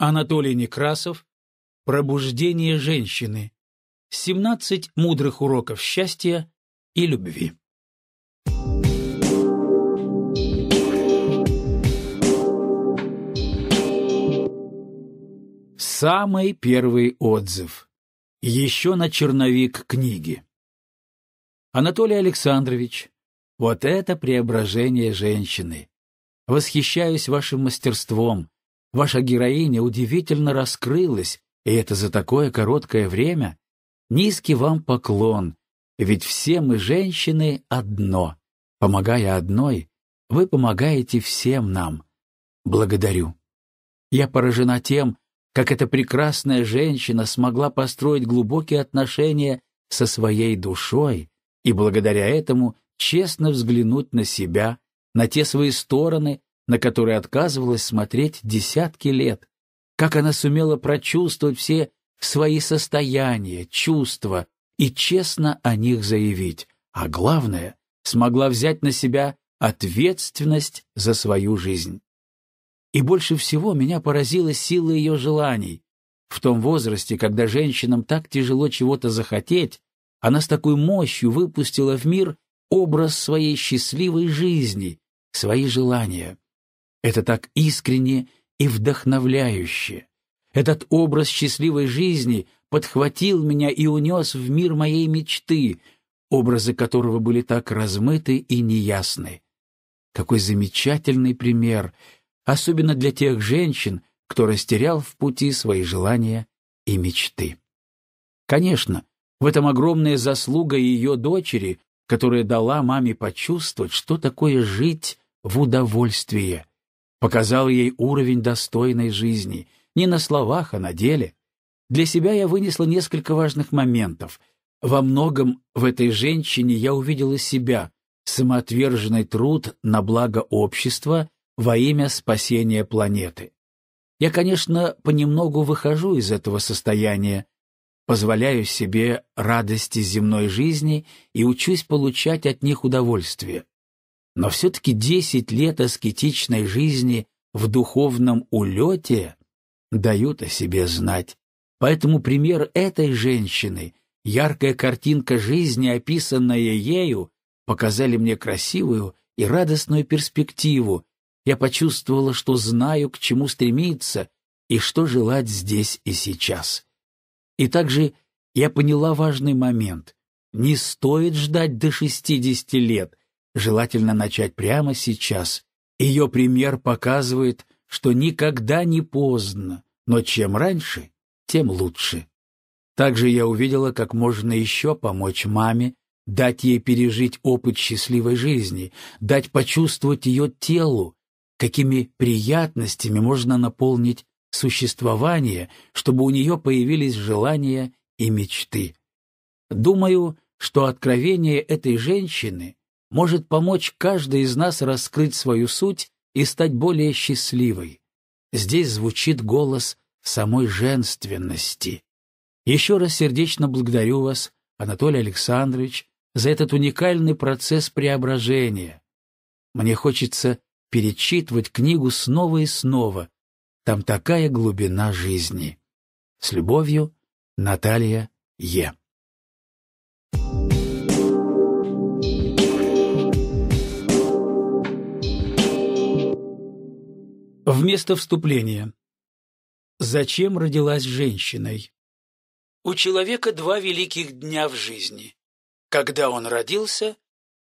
Анатолий Некрасов «Пробуждение женщины. 17 мудрых уроков счастья и любви». Самый первый отзыв. Еще на черновик книги. Анатолий Александрович, вот это преображение женщины. Восхищаюсь вашим мастерством, Ваша героиня удивительно раскрылась, и это за такое короткое время. Низкий вам поклон, ведь все мы, женщины, одно. Помогая одной, вы помогаете всем нам. Благодарю. Я поражена тем, как эта прекрасная женщина смогла построить глубокие отношения со своей душой и благодаря этому честно взглянуть на себя, на те свои стороны, на который отказывалась смотреть десятки лет, как она сумела прочувствовать все свои состояния, чувства и честно о них заявить, а главное, смогла взять на себя ответственность за свою жизнь. И больше всего меня поразила сила ее желаний. В том возрасте, когда женщинам так тяжело чего-то захотеть, она с такой мощью выпустила в мир образ своей счастливой жизни, свои желания. Это так искренне и вдохновляюще. Этот образ счастливой жизни подхватил меня и унес в мир моей мечты, образы которого были так размыты и неясны. Какой замечательный пример, особенно для тех женщин, кто растерял в пути свои желания и мечты. Конечно, в этом огромная заслуга ее дочери, которая дала маме почувствовать, что такое жить в удовольствии показал ей уровень достойной жизни, не на словах, а на деле. Для себя я вынесла несколько важных моментов. Во многом в этой женщине я увидела себя, самоотверженный труд на благо общества во имя спасения планеты. Я, конечно, понемногу выхожу из этого состояния, позволяю себе радости земной жизни и учусь получать от них удовольствие но все-таки десять лет аскетичной жизни в духовном улете дают о себе знать. Поэтому пример этой женщины, яркая картинка жизни, описанная ею, показали мне красивую и радостную перспективу. Я почувствовала, что знаю, к чему стремиться и что желать здесь и сейчас. И также я поняла важный момент. Не стоит ждать до 60 лет, желательно начать прямо сейчас. Ее пример показывает, что никогда не поздно, но чем раньше, тем лучше. Также я увидела, как можно еще помочь маме, дать ей пережить опыт счастливой жизни, дать почувствовать ее телу, какими приятностями можно наполнить существование, чтобы у нее появились желания и мечты. Думаю, что откровение этой женщины может помочь каждой из нас раскрыть свою суть и стать более счастливой. Здесь звучит голос самой женственности. Еще раз сердечно благодарю вас, Анатолий Александрович, за этот уникальный процесс преображения. Мне хочется перечитывать книгу снова и снова. Там такая глубина жизни. С любовью, Наталья Е. Вместо вступления. Зачем родилась женщиной? У человека два великих дня в жизни. Когда он родился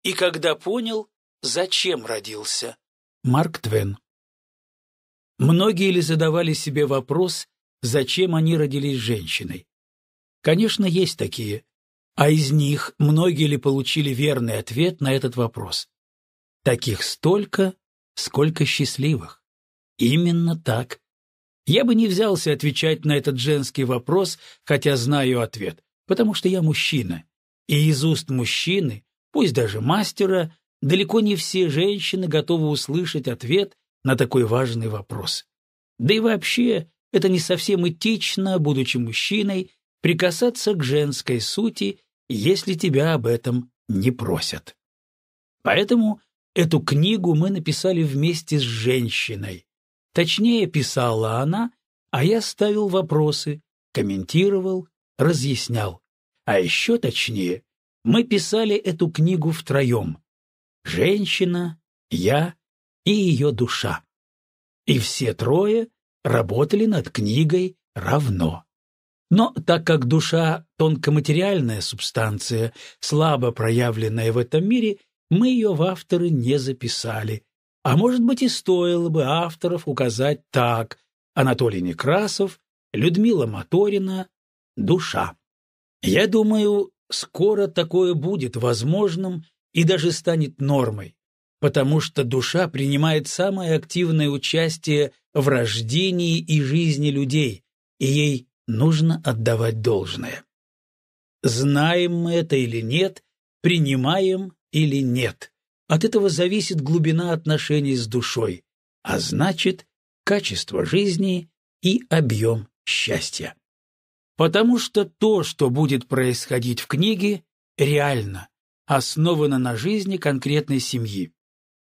и когда понял, зачем родился. Марк Твен. Многие ли задавали себе вопрос, зачем они родились женщиной? Конечно, есть такие, а из них многие ли получили верный ответ на этот вопрос? Таких столько, сколько счастливых. Именно так. Я бы не взялся отвечать на этот женский вопрос, хотя знаю ответ, потому что я мужчина. И из уст мужчины, пусть даже мастера, далеко не все женщины готовы услышать ответ на такой важный вопрос. Да и вообще, это не совсем этично, будучи мужчиной, прикасаться к женской сути, если тебя об этом не просят. Поэтому эту книгу мы написали вместе с женщиной, Точнее, писала она, а я ставил вопросы, комментировал, разъяснял. А еще точнее, мы писали эту книгу втроем. Женщина, я и ее душа. И все трое работали над книгой равно. Но так как душа — тонкоматериальная субстанция, слабо проявленная в этом мире, мы ее в авторы не записали, а может быть и стоило бы авторов указать так. Анатолий Некрасов, Людмила Моторина, «Душа». Я думаю, скоро такое будет возможным и даже станет нормой, потому что душа принимает самое активное участие в рождении и жизни людей, и ей нужно отдавать должное. Знаем мы это или нет, принимаем или нет. От этого зависит глубина отношений с душой, а значит, качество жизни и объем счастья. Потому что то, что будет происходить в книге, реально, основано на жизни конкретной семьи.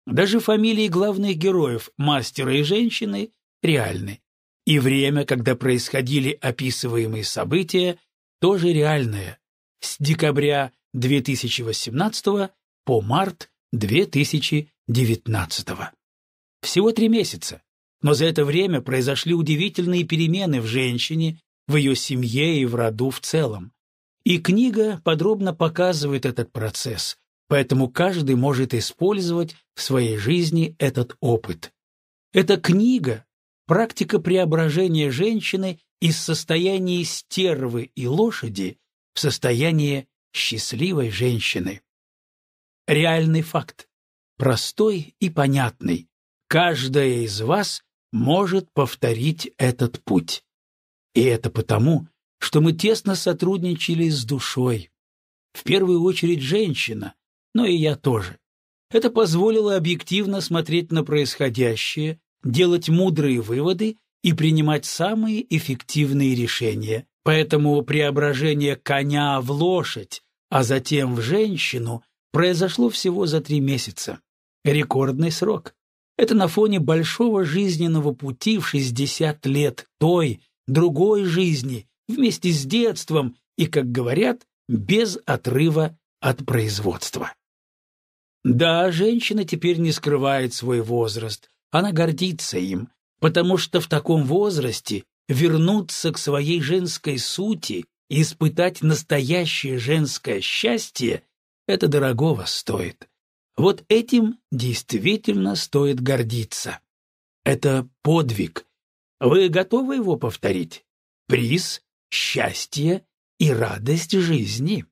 Даже фамилии главных героев, мастера и женщины, реальны. И время, когда происходили описываемые события, тоже реальное. С декабря 2018 по март 2019 Всего три месяца, но за это время произошли удивительные перемены в женщине, в ее семье и в роду в целом. И книга подробно показывает этот процесс, поэтому каждый может использовать в своей жизни этот опыт. Эта книга – практика преображения женщины из состояния стервы и лошади в состояние счастливой женщины реальный факт, простой и понятный. Каждая из вас может повторить этот путь. И это потому, что мы тесно сотрудничали с душой. В первую очередь женщина, но и я тоже. Это позволило объективно смотреть на происходящее, делать мудрые выводы и принимать самые эффективные решения. Поэтому преображение коня в лошадь, а затем в женщину произошло всего за три месяца. Рекордный срок. Это на фоне большого жизненного пути в 60 лет той, другой жизни, вместе с детством и, как говорят, без отрыва от производства. Да, женщина теперь не скрывает свой возраст, она гордится им, потому что в таком возрасте вернуться к своей женской сути и испытать настоящее женское счастье это дорогого стоит. Вот этим действительно стоит гордиться. Это подвиг. Вы готовы его повторить? Приз, счастье и радость жизни.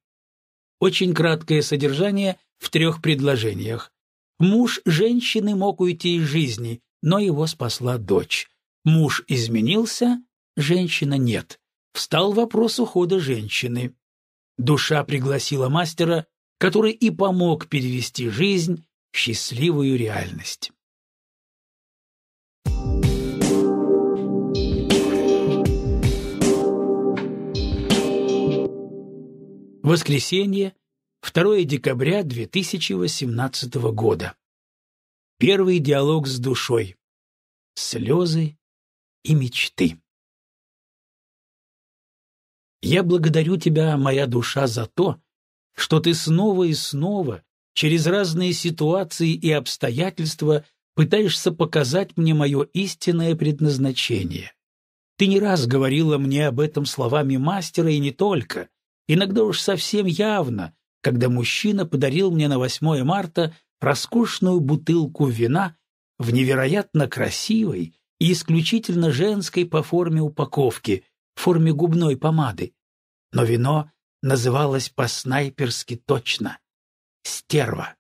Очень краткое содержание в трех предложениях. Муж женщины мог уйти из жизни, но его спасла дочь. Муж изменился, женщина нет. Встал вопрос ухода женщины. Душа пригласила мастера который и помог перевести жизнь в счастливую реальность. Воскресенье, 2 декабря 2018 года. Первый диалог с душой. Слезы и мечты. Я благодарю тебя, моя душа, за то, что ты снова и снова, через разные ситуации и обстоятельства, пытаешься показать мне мое истинное предназначение. Ты не раз говорила мне об этом словами мастера и не только, иногда уж совсем явно, когда мужчина подарил мне на 8 марта роскошную бутылку вина в невероятно красивой и исключительно женской по форме упаковки, в форме губной помады. Но вино называлась по-снайперски точно — «стерва».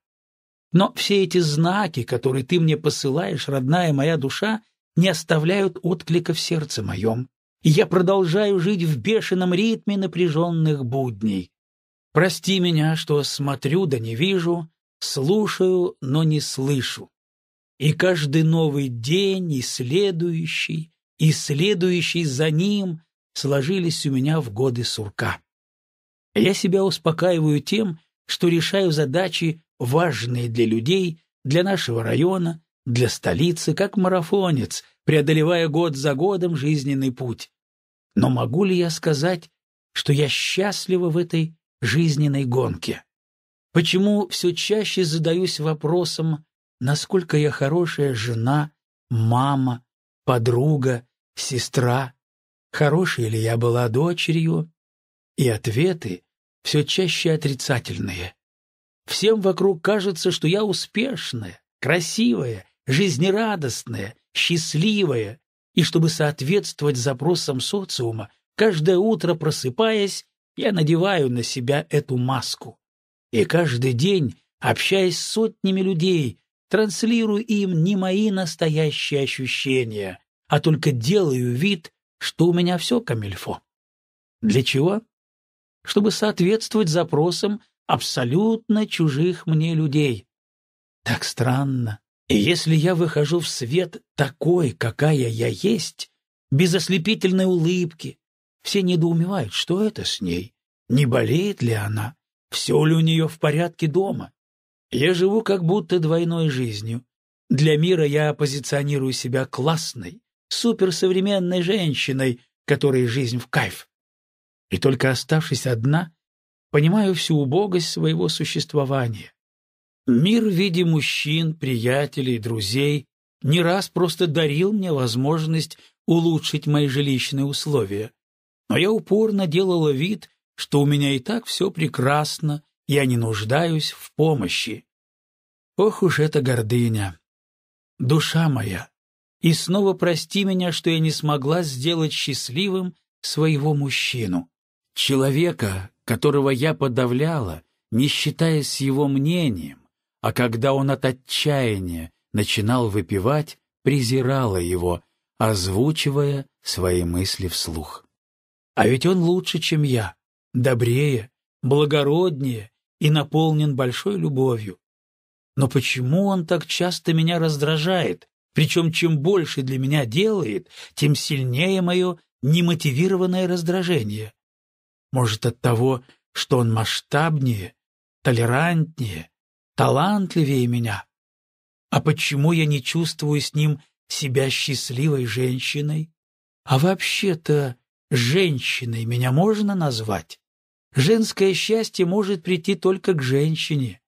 Но все эти знаки, которые ты мне посылаешь, родная моя душа, не оставляют отклика в сердце моем, и я продолжаю жить в бешеном ритме напряженных будней. Прости меня, что смотрю да не вижу, слушаю, но не слышу. И каждый новый день, и следующий, и следующий за ним сложились у меня в годы сурка. Я себя успокаиваю тем, что решаю задачи, важные для людей, для нашего района, для столицы, как марафонец, преодолевая год за годом жизненный путь. Но могу ли я сказать, что я счастлива в этой жизненной гонке? Почему все чаще задаюсь вопросом, насколько я хорошая жена, мама, подруга, сестра, хорошая ли я была дочерью? И ответы все чаще отрицательные. Всем вокруг кажется, что я успешная, красивая, жизнерадостная, счастливая, и чтобы соответствовать запросам социума, каждое утро просыпаясь, я надеваю на себя эту маску. И каждый день, общаясь с сотнями людей, транслирую им не мои настоящие ощущения, а только делаю вид, что у меня все камильфо. Для чего? чтобы соответствовать запросам абсолютно чужих мне людей. Так странно. И если я выхожу в свет такой, какая я есть, без ослепительной улыбки, все недоумевают, что это с ней, не болеет ли она, все ли у нее в порядке дома. Я живу как будто двойной жизнью. Для мира я позиционирую себя классной, суперсовременной женщиной, которой жизнь в кайф и только оставшись одна, понимаю всю убогость своего существования. Мир в виде мужчин, приятелей, друзей не раз просто дарил мне возможность улучшить мои жилищные условия, но я упорно делала вид, что у меня и так все прекрасно, я не нуждаюсь в помощи. Ох уж эта гордыня! Душа моя! И снова прости меня, что я не смогла сделать счастливым своего мужчину. Человека, которого я подавляла, не считаясь его мнением, а когда он от отчаяния начинал выпивать, презирала его, озвучивая свои мысли вслух. А ведь он лучше, чем я, добрее, благороднее и наполнен большой любовью. Но почему он так часто меня раздражает? Причем чем больше для меня делает, тем сильнее мое немотивированное раздражение. Может, от того, что он масштабнее, толерантнее, талантливее меня? А почему я не чувствую с ним себя счастливой женщиной? А вообще-то женщиной меня можно назвать? Женское счастье может прийти только к женщине.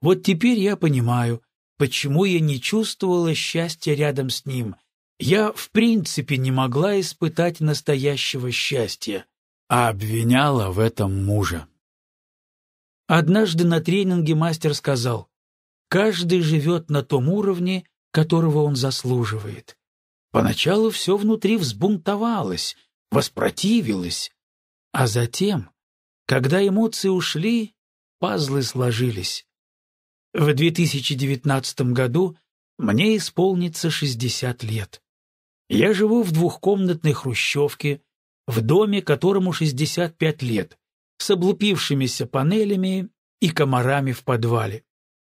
Вот теперь я понимаю, почему я не чувствовала счастья рядом с ним. Я в принципе не могла испытать настоящего счастья а обвиняла в этом мужа. Однажды на тренинге мастер сказал, «Каждый живет на том уровне, которого он заслуживает. Поначалу все внутри взбунтовалось, воспротивилось, а затем, когда эмоции ушли, пазлы сложились. В 2019 году мне исполнится 60 лет. Я живу в двухкомнатной хрущевке, в доме, которому 65 лет, с облупившимися панелями и комарами в подвале,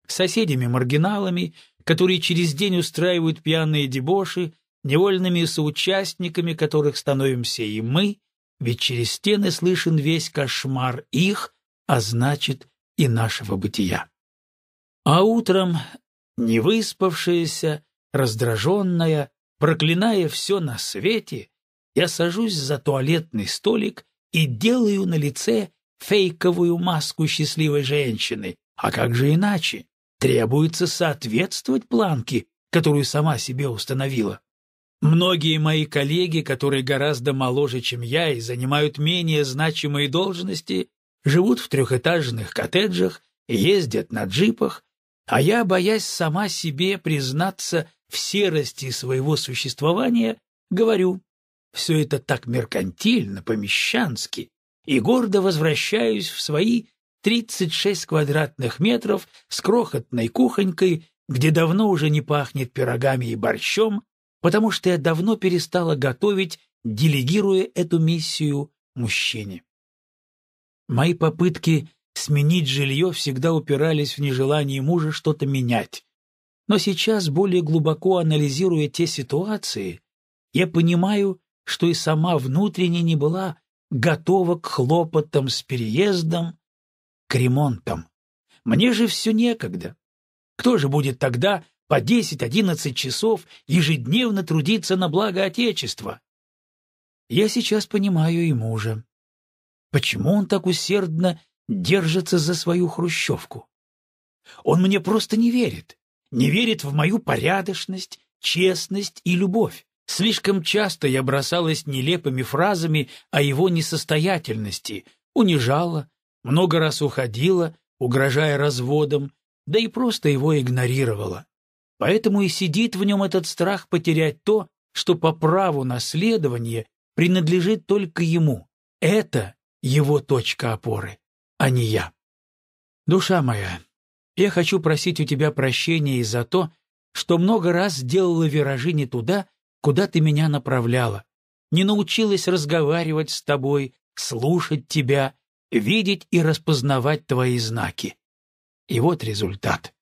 соседями-маргиналами, которые через день устраивают пьяные дебоши, невольными соучастниками которых становимся и мы, ведь через стены слышен весь кошмар их, а значит и нашего бытия. А утром, невыспавшаяся, раздраженная, проклиная все на свете, я сажусь за туалетный столик и делаю на лице фейковую маску счастливой женщины. А как же иначе? Требуется соответствовать планке, которую сама себе установила. Многие мои коллеги, которые гораздо моложе, чем я, и занимают менее значимые должности, живут в трехэтажных коттеджах, ездят на джипах, а я, боясь сама себе признаться в серости своего существования, говорю все это так меркантильно, помещански, и гордо возвращаюсь в свои 36 квадратных метров с крохотной кухонькой, где давно уже не пахнет пирогами и борщом, потому что я давно перестала готовить, делегируя эту миссию мужчине. Мои попытки сменить жилье всегда упирались в нежелание мужа что-то менять. Но сейчас, более глубоко анализируя те ситуации, я понимаю, что и сама внутренне не была готова к хлопотам с переездом, к ремонтам. Мне же все некогда. Кто же будет тогда по 10-11 часов ежедневно трудиться на благо Отечества? Я сейчас понимаю и мужа. Почему он так усердно держится за свою хрущевку? Он мне просто не верит. Не верит в мою порядочность, честность и любовь. Слишком часто я бросалась нелепыми фразами о его несостоятельности, унижала, много раз уходила, угрожая разводом, да и просто его игнорировала. Поэтому и сидит в нем этот страх потерять то, что по праву наследования принадлежит только ему. Это его точка опоры, а не я. Душа моя, я хочу просить у тебя прощения и за то, что много раз сделала виражи не туда, куда ты меня направляла, не научилась разговаривать с тобой, слушать тебя, видеть и распознавать твои знаки. И вот результат.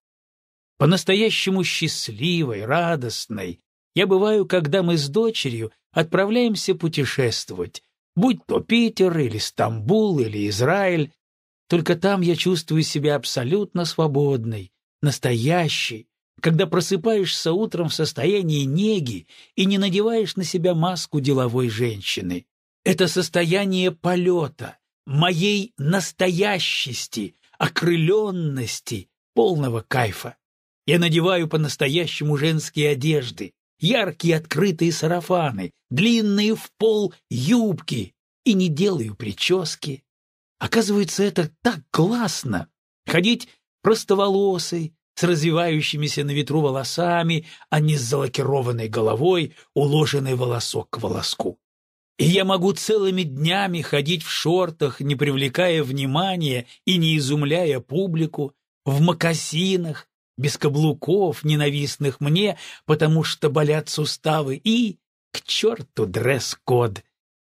По-настоящему счастливой, радостной я бываю, когда мы с дочерью отправляемся путешествовать, будь то Питер или Стамбул или Израиль, только там я чувствую себя абсолютно свободной, настоящей, когда просыпаешься утром в состоянии неги и не надеваешь на себя маску деловой женщины. Это состояние полета, моей настоящести, окрыленности, полного кайфа. Я надеваю по-настоящему женские одежды, яркие открытые сарафаны, длинные в пол юбки и не делаю прически. Оказывается, это так классно — ходить простоволосой, с развивающимися на ветру волосами, а не с залакированной головой, уложенной волосок к волоску. И я могу целыми днями ходить в шортах, не привлекая внимания и не изумляя публику, в мокасинах, без каблуков, ненавистных мне, потому что болят суставы, и, к черту, дресс-код.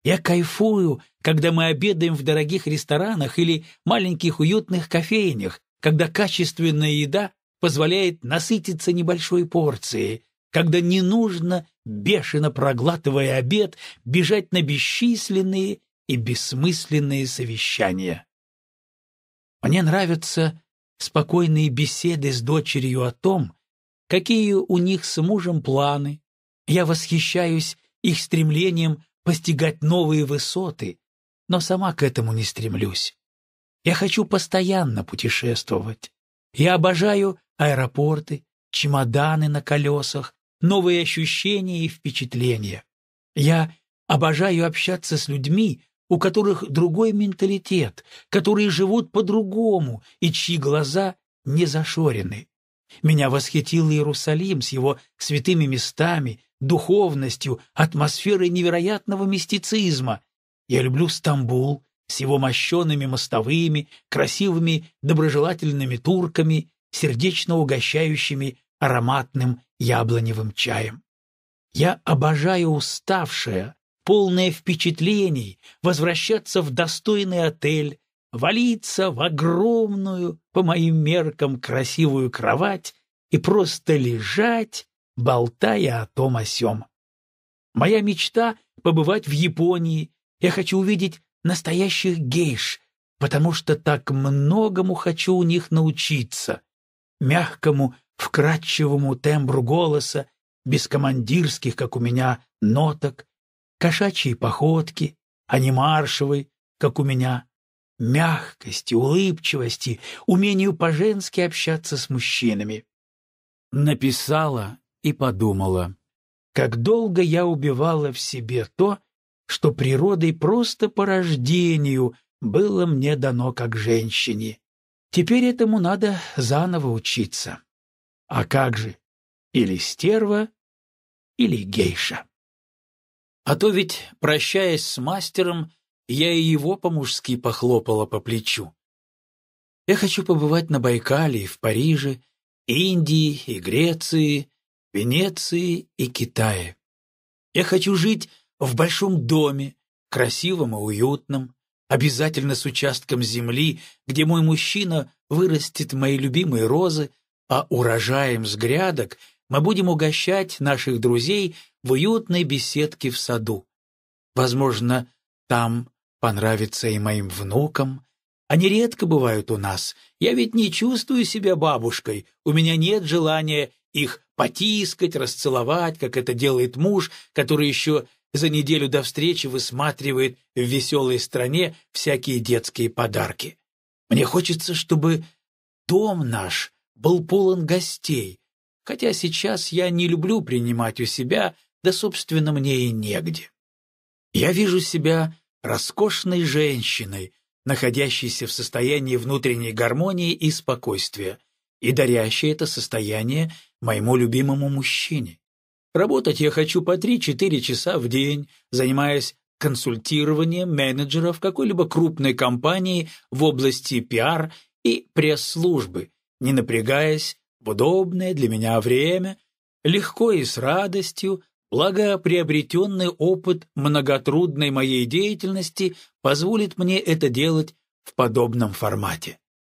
Я кайфую, когда мы обедаем в дорогих ресторанах или маленьких уютных кофейнях, когда качественная еда позволяет насытиться небольшой порцией, когда не нужно, бешено проглатывая обед, бежать на бесчисленные и бессмысленные совещания. Мне нравятся спокойные беседы с дочерью о том, какие у них с мужем планы. Я восхищаюсь их стремлением постигать новые высоты, но сама к этому не стремлюсь. Я хочу постоянно путешествовать. Я обожаю аэропорты, чемоданы на колесах, новые ощущения и впечатления. Я обожаю общаться с людьми, у которых другой менталитет, которые живут по-другому и чьи глаза не зашорены. Меня восхитил Иерусалим с его святыми местами, духовностью, атмосферой невероятного мистицизма. Я люблю Стамбул с его мощеными мостовыми, красивыми доброжелательными турками сердечно угощающими ароматным яблоневым чаем. Я обожаю уставшее, полное впечатлений, возвращаться в достойный отель, валиться в огромную, по моим меркам, красивую кровать и просто лежать, болтая о том о сём. Моя мечта — побывать в Японии. Я хочу увидеть настоящих гейш, потому что так многому хочу у них научиться мягкому, вкрадчивому тембру голоса, без командирских, как у меня, ноток, кошачьей походки, а не маршевой, как у меня, мягкости, улыбчивости, умению по-женски общаться с мужчинами. Написала и подумала, как долго я убивала в себе то, что природой просто по рождению было мне дано как женщине. Теперь этому надо заново учиться. А как же? Или стерва, или гейша. А то ведь, прощаясь с мастером, я и его по-мужски похлопала по плечу. Я хочу побывать на Байкале и в Париже, Индии и Греции, Венеции и Китае. Я хочу жить в большом доме, красивом и уютном, обязательно с участком земли, где мой мужчина вырастет мои любимые розы, а урожаем с грядок мы будем угощать наших друзей в уютной беседке в саду. Возможно, там понравится и моим внукам. Они редко бывают у нас. Я ведь не чувствую себя бабушкой. У меня нет желания их потискать, расцеловать, как это делает муж, который еще за неделю до встречи высматривает в веселой стране всякие детские подарки. Мне хочется, чтобы дом наш был полон гостей, хотя сейчас я не люблю принимать у себя, да, собственно, мне и негде. Я вижу себя роскошной женщиной, находящейся в состоянии внутренней гармонии и спокойствия, и дарящей это состояние моему любимому мужчине. Работать я хочу по 3-4 часа в день, занимаясь консультированием менеджеров какой-либо крупной компании в области пиар и пресс-службы, не напрягаясь в удобное для меня время, легко и с радостью, благо приобретенный опыт многотрудной моей деятельности позволит мне это делать в подобном формате.